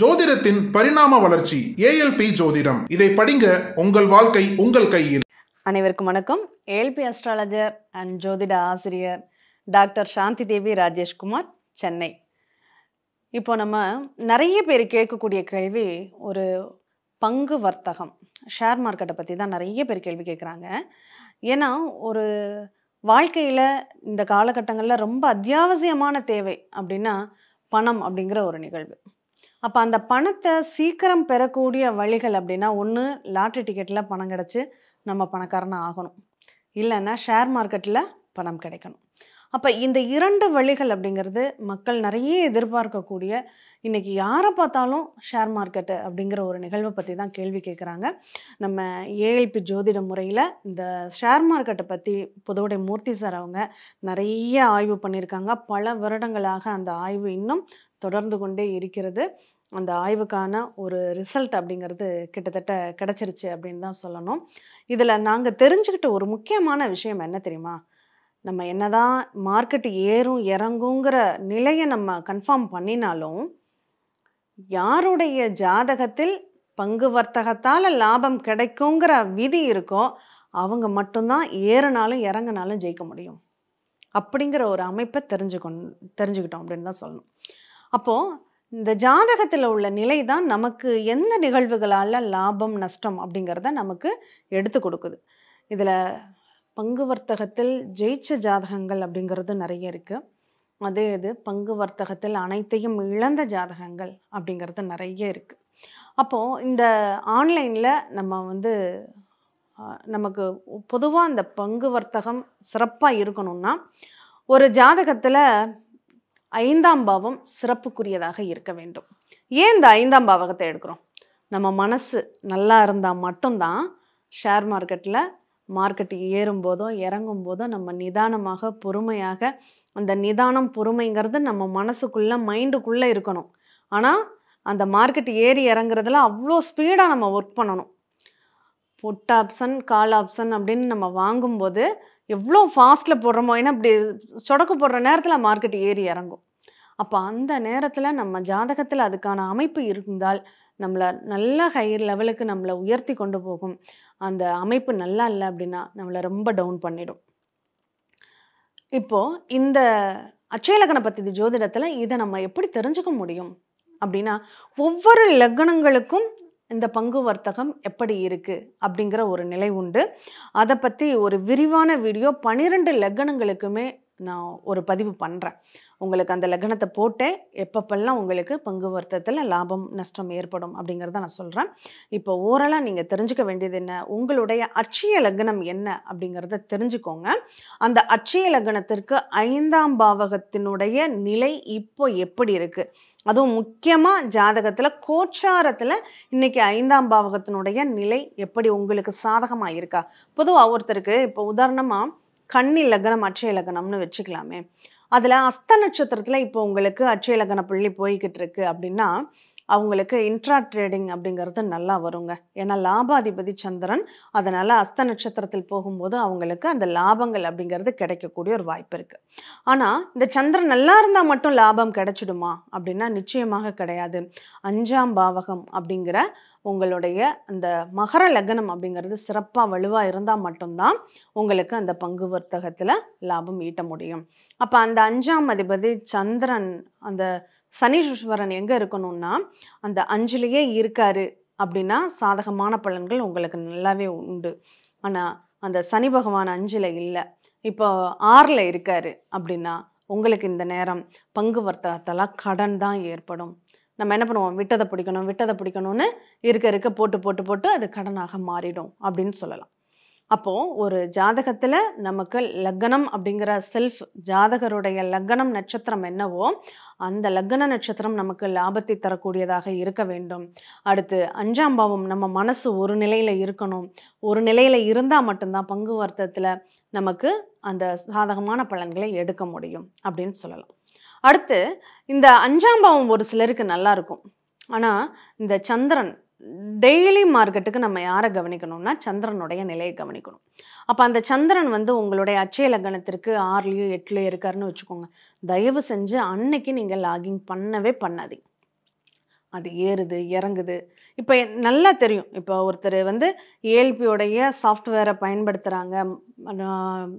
ஜோதிடத்தின் பரிணாம வளர்ச்சி ஏஎல்பி ஜோதிடம் இதை படிங்க உங்கள் வாழ்க்கை உங்கள் கையில் அனைவருக்கும் வணக்கம் ஏஎல்பி அஸ்ட்ராலஜர் அண்ட் ஜோதிட ஆசிரியர் டாக்டர் சாந்தி தேவி ராஜேஷ்குமார் சென்னை இப்போ நம்ம நிறைய பேர் கேட்கக்கூடிய கேள்வி ஒரு பங்கு வர்த்தகம் ஷேர் மார்க்கெட்டை பற்றி தான் நிறைய பேர் கேள்வி கேட்குறாங்க ஏன்னா ஒரு வாழ்க்கையில் இந்த காலகட்டங்களில் ரொம்ப அத்தியாவசியமான தேவை அப்படின்னா பணம் அப்படிங்கிற ஒரு நிகழ்வு அப்போ அந்த பணத்தை சீக்கிரம் பெறக்கூடிய வழிகள் அப்படின்னா ஒன்று லாட்ரி டிக்கெட்டில் பணம் கிடச்சி நம்ம பணக்காரனாக ஆகணும் இல்லைன்னா ஷேர் மார்க்கெட்டில் பணம் கிடைக்கணும் அப்போ இந்த இரண்டு வழிகள் அப்படிங்கிறது மக்கள் நிறைய எதிர்பார்க்கக்கூடிய இன்றைக்கி யாரை பார்த்தாலும் ஷேர் மார்க்கெட்டு அப்படிங்கிற ஒரு நிகழ்வை பற்றி தான் கேள்வி கேட்குறாங்க நம்ம ஏஎல்பி ஜோதிட முறையில் இந்த ஷேர் மார்க்கெட்டை பற்றி புதுவுடைய மூர்த்தி சார் அவங்க நிறைய ஆய்வு பண்ணியிருக்காங்க பல வருடங்களாக அந்த ஆய்வு இன்னும் தொடர்ந்து கொண்டே இருக்கிறது அந்த ஆய்வுக்கான ஒரு ரிசல்ட் அப்படிங்கிறது கிட்டத்தட்ட கிடச்சிருச்சு அப்படின்னு தான் சொல்லணும் இதில் நாங்கள் தெரிஞ்சுக்கிட்ட ஒரு முக்கியமான விஷயம் என்ன தெரியுமா நம்ம என்னதான் மார்க்கெட் ஏறும் இறங்குங்கிற நிலையை நம்ம கன்ஃபார்ம் பண்ணினாலும் யாருடைய ஜாதகத்தில் பங்கு வர்த்தகத்தால் லாபம் கிடைக்குங்கிற விதி இருக்கோ அவங்க மட்டும்தான் ஏறினாலும் இறங்கினாலும் ஜெயிக்க முடியும் அப்படிங்கிற ஒரு அமைப்பை தெரிஞ்சுக்கொண் தெரிஞ்சுக்கிட்டோம் அப்படின்னு தான் சொல்லணும் அப்போது இந்த ஜாதகத்தில் உள்ள நிலை தான் நமக்கு எந்த நிகழ்வுகளால் லாபம் நஷ்டம் அப்படிங்கிறத நமக்கு எடுத்து கொடுக்குது இதில் பங்கு வர்த்தகத்தில் ஜெயிச்ச ஜாதகங்கள் அப்படிங்கிறது நிறைய இருக்குது அதே இது பங்கு வர்த்தகத்தில் அனைத்தையும் இழந்த ஜாதகங்கள் அப்படிங்கிறது நிறைய இருக்குது அப்போது இந்த ஆன்லைனில் நம்ம வந்து நமக்கு பொதுவாக இந்த பங்கு வர்த்தகம் சிறப்பாக இருக்கணும்னா ஒரு ஜாதகத்தில் ஐந்தாம் பாவம் சிறப்புக்குரியதாக இருக்க வேண்டும் ஏன் இந்த ஐந்தாம் பாவகத்தை எடுக்கிறோம் நம்ம மனசு நல்லா இருந்தால் மட்டும்தான் ஷேர் மார்க்கெட்டில் மார்க்கெட் ஏறும் போதோ இறங்கும் போதோ நம்ம நிதானமாக பொறுமையாக அந்த நிதானம் பொறுமைங்கிறது நம்ம மனசுக்குள்ளே மைண்டுக்குள்ளே இருக்கணும் ஆனால் அந்த மார்க்கெட் ஏறி இறங்குறதுல அவ்வளோ ஸ்பீடாக நம்ம ஒர்க் பண்ணணும் புட் ஆப்ஷன் கால் ஆப்ஷன் அப்படின்னு நம்ம வாங்கும்போது எவ்வளோ ஃபாஸ்ட்டில் போடுறோமோ ஏன்னா இப்படி சொடக்கு போடுற நேரத்தில் மார்க்கெட் ஏறி இறங்கும் அப்போ அந்த நேரத்தில் நம்ம ஜாதகத்தில் அதுக்கான அமைப்பு இருந்தால் நம்மளை நல்ல ஹையர் லெவலுக்கு நம்மளை உயர்த்தி கொண்டு போகும் அந்த அமைப்பு நல்லா இல்லை அப்படின்னா நம்மளை ரொம்ப டவுன் பண்ணிடும் இப்போது இந்த அச்சயலக்கண பத்தி ஜோதிடத்தில் இதை நம்ம எப்படி தெரிஞ்சுக்க முடியும் அப்படின்னா ஒவ்வொரு லக்னங்களுக்கும் இந்த பங்கு வர்த்தகம் எப்படி இருக்குது அப்படிங்கிற ஒரு நிலை உண்டு அதை பற்றி ஒரு விரிவான வீடியோ பனிரெண்டு லக்கணங்களுக்குமே நான் ஒரு பதிவு பண்ணுறேன் உங்களுக்கு அந்த லக்னத்தை போட்டு எப்பப்பெல்லாம் உங்களுக்கு பங்கு வர்த்தத்தில் லாபம் நஷ்டம் ஏற்படும் அப்படிங்கிறத நான் சொல்கிறேன் இப்போ ஓரலாக நீங்கள் தெரிஞ்சுக்க வேண்டியது என்ன உங்களுடைய அச்சய லக்னம் என்ன அப்படிங்கிறத தெரிஞ்சுக்கோங்க அந்த அச்சய லக்னத்திற்கு ஐந்தாம் பாவகத்தினுடைய நிலை இப்போ எப்படி இருக்குது அதுவும் முக்கியமாக ஜாதகத்தில் கோச்சாரத்தில் இன்றைக்கி ஐந்தாம் பாவகத்தினுடைய நிலை எப்படி உங்களுக்கு சாதகமாக இருக்கா பொதுவாக ஒருத்தருக்கு இப்போ உதாரணமாக கண்ணில் லக்னம் அச்சய லக்னம்னு வச்சுக்கலாமே அதில் அஸ்த நட்சத்திரத்தில் இப்போ உங்களுக்கு அச்சய லக்ன புள்ளி போய்கிட்டு இருக்கு அப்படின்னா அவங்களுக்கு இன்ட்ரா ட்ரேடிங் அப்படிங்கிறது நல்லா வருங்க ஏன்னா லாபாதிபதி சந்திரன் அதனால் அஸ்த நட்சத்திரத்தில் போகும்போது அவங்களுக்கு அந்த லாபங்கள் அப்படிங்கிறது கிடைக்கக்கூடிய ஒரு வாய்ப்பு இருக்குது ஆனால் இந்த சந்திரன் நல்லா இருந்தால் மட்டும் லாபம் கிடைச்சிடுமா அப்படின்னா நிச்சயமாக கிடையாது அஞ்சாம் பாவகம் அப்படிங்கிற உங்களுடைய அந்த மகர லக்னம் அப்படிங்கிறது சிறப்பாக வலுவாக இருந்தால் மட்டும்தான் உங்களுக்கு அந்த பங்கு வர்த்தகத்தில் லாபம் ஈட்ட முடியும் அப்போ அந்த அஞ்சாம் அதிபதி சந்திரன் அந்த சனீஸ்வரன் எங்கே இருக்கணும்னா அந்த அஞ்சுலேயே இருக்காரு அப்படின்னா சாதகமான பலன்கள் உங்களுக்கு நல்லாவே உண்டு ஆனால் அந்த சனி பகவான் அஞ்சில் இல்லை இப்போ ஆறில் இருக்காரு அப்படின்னா உங்களுக்கு இந்த நேரம் பங்கு வர்த்தகத்தெல்லாம் கடன் தான் ஏற்படும் நம்ம என்ன பண்ணுவோம் விட்டதை பிடிக்கணும் விட்டதை பிடிக்கணும்னு இருக்க இருக்க போட்டு போட்டு போட்டு அது கடனாக மாறிடும் அப்படின்னு சொல்லலாம் அப்போது ஒரு ஜாதகத்தில் நமக்கு லக்னம் அப்படிங்கிற செல்ஃப் ஜாதகருடைய லக்னம் நட்சத்திரம் என்னவோ அந்த லக்ன நட்சத்திரம் நமக்கு லாபத்தை தரக்கூடியதாக இருக்க வேண்டும் அடுத்து அஞ்சாம் பாவம் நம்ம மனசு ஒரு நிலையில் இருக்கணும் ஒரு நிலையில் இருந்தால் மட்டும்தான் பங்கு வர்த்தத்தில் நமக்கு அந்த சாதகமான பலன்களை எடுக்க முடியும் அப்படின்னு சொல்லலாம் அடுத்து இந்த அஞ்சாம் பாவம் ஒரு சிலருக்கு நல்லா இருக்கும் ஆனால் இந்த சந்திரன் டெய்லி மார்க்கெட்டுக்கு நம்ம யாரை கவனிக்கணும்னா சந்திரனுடைய நிலையை கவனிக்கணும் அப்போ அந்த சந்திரன் வந்து உங்களுடைய அச்சய லக்னத்திற்கு ஆறுலேயோ எட்டுலேயோ இருக்காருன்னு வச்சுக்கோங்க தயவு செஞ்சு அன்னைக்கு நீங்கள் லாகிங் பண்ணவே பண்ணாதீங்க அது ஏறுது இறங்குது இப்போ நல்லா தெரியும் இப்போ ஒருத்தர் வந்து ஏஎல்பியோடைய சாஃப்ட்வேரை பயன்படுத்துகிறாங்க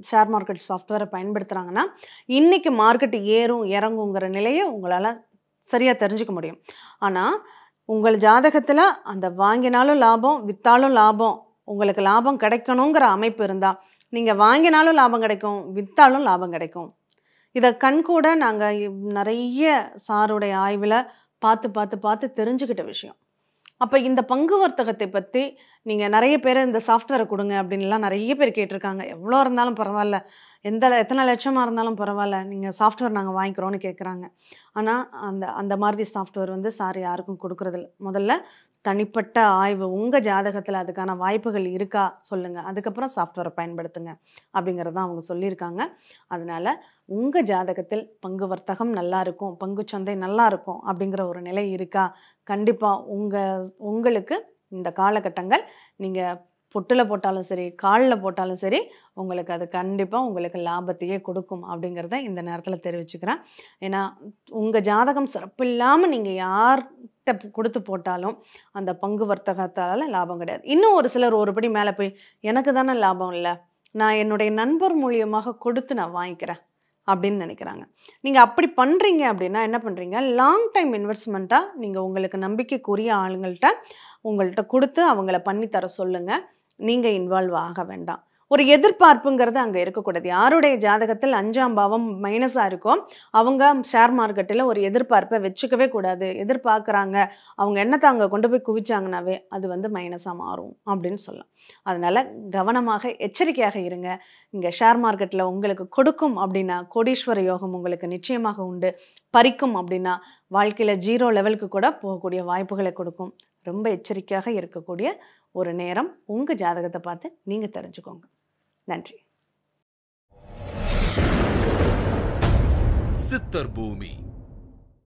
ஷேர் மார்க்கெட் சாஃப்ட்வேரை பயன்படுத்துகிறாங்கன்னா இன்றைக்கி மார்க்கெட் ஏறும் இறங்குங்கிற நிலையை உங்களால் சரியாக தெரிஞ்சுக்க முடியும் ஆனால் உங்கள் ஜாதகத்தில் அந்த வாங்கினாலும் லாபம் விற்றாலும் லாபம் உங்களுக்கு லாபம் கிடைக்கணுங்கிற அமைப்பு இருந்தால் நீங்கள் வாங்கினாலும் லாபம் கிடைக்கும் விற்றாலும் லாபம் கிடைக்கும் இதை கண்கூட நாங்கள் நிறைய சாருடைய ஆய்வில் பார்த்து பார்த்து பார்த்து தெரிஞ்சுக்கிட்ட விஷயம் அப்போ இந்த பங்கு வர்த்தகத்தை பற்றி நீங்கள் நிறைய பேர் இந்த சாஃப்ட்வேரை கொடுங்க அப்படின்லாம் நிறைய பேர் கேட்டிருக்காங்க எவ்வளோ இருந்தாலும் பரவாயில்ல எந்த எத்தனை லட்சமாக இருந்தாலும் பரவாயில்ல நீங்கள் சாஃப்ட்வேர் நாங்கள் வாங்கிக்கிறோன்னு கேட்குறாங்க ஆனால் அந்த அந்த மாதிரி சாஃப்ட்வேர் வந்து சார் யாருக்கும் கொடுக்குறதில்ல முதல்ல தனிப்பட்ட ஆய்வு உங்கள் ஜாதகத்தில் அதுக்கான வாய்ப்புகள் இருக்கா சொல்லுங்கள் அதுக்கப்புறம் சாஃப்ட்வேரை பயன்படுத்துங்க அப்படிங்கிறதான் அவங்க சொல்லியிருக்காங்க அதனால் உங்கள் ஜாதகத்தில் பங்கு வர்த்தகம் நல்லாயிருக்கும் பங்கு சந்தை நல்லாயிருக்கும் அப்படிங்கிற ஒரு நிலை இருக்கா கண்டிப்பாக உங்கள் உங்களுக்கு இந்த காலகட்டங்கள் நீங்கள் பொட்டில் போட்டாலும் சரி காலில் போட்டாலும் சரி உங்களுக்கு அது கண்டிப்பாக உங்களுக்கு லாபத்தையே கொடுக்கும் அப்படிங்கிறத இந்த நேரத்தில் தெரிவிச்சுக்கிறேன் ஏன்னா உங்கள் ஜாதகம் சிறப்பு இல்லாமல் நீங்கள் யார் கரெக்டாக கொடுத்து போட்டாலும் அந்த பங்கு வர்த்தகத்தால் லாபம் கிடையாது இன்னும் ஒரு சிலர் ஒருபடி மேலே போய் எனக்கு தானே லாபம் இல்லை நான் என்னுடைய நண்பர் மூலியமாக கொடுத்து நான் வாங்கிக்கிறேன் அப்படின்னு நினைக்கிறாங்க நீங்கள் அப்படி பண்ணுறீங்க அப்படின்னா என்ன பண்ணுறீங்க லாங் டைம் இன்வெஸ்ட்மெண்ட்டாக நீங்கள் உங்களுக்கு நம்பிக்கைக்குரிய ஆளுங்கள்கிட்ட உங்கள்கிட்ட கொடுத்து அவங்கள பண்ணித்தர சொல்லுங்கள் நீங்கள் இன்வால்வ் ஆக வேண்டாம் ஒரு எதிர்பார்ப்புங்கிறது அங்கே இருக்கக்கூடாது யாருடைய ஜாதகத்தில் அஞ்சாம் பாவம் மைனஸாக இருக்கும் அவங்க ஷேர் மார்க்கெட்டில் ஒரு எதிர்பார்ப்பை வச்சுக்கவே கூடாது எதிர்பார்க்குறாங்க அவங்க என்னத்தை அங்கே கொண்டு போய் குவிச்சாங்கனாவே அது வந்து மைனஸாக மாறும் அப்படின்னு சொல்லலாம் அதனால் கவனமாக எச்சரிக்கையாக இருங்க இங்கே ஷேர் மார்க்கெட்டில் உங்களுக்கு கொடுக்கும் அப்படின்னா கோடீஸ்வர யோகம் உங்களுக்கு நிச்சயமாக உண்டு பறிக்கும் அப்படின்னா வாழ்க்கையில் ஜீரோ லெவலுக்கு கூட போகக்கூடிய வாய்ப்புகளை கொடுக்கும் ரொம்ப எச்சரிக்கையாக இருக்கக்கூடிய ஒரு நேரம் உங்கள் ஜாதகத்தை பார்த்து நீங்கள் தெரிஞ்சுக்கோங்க நன்றி சித்தர் பூமி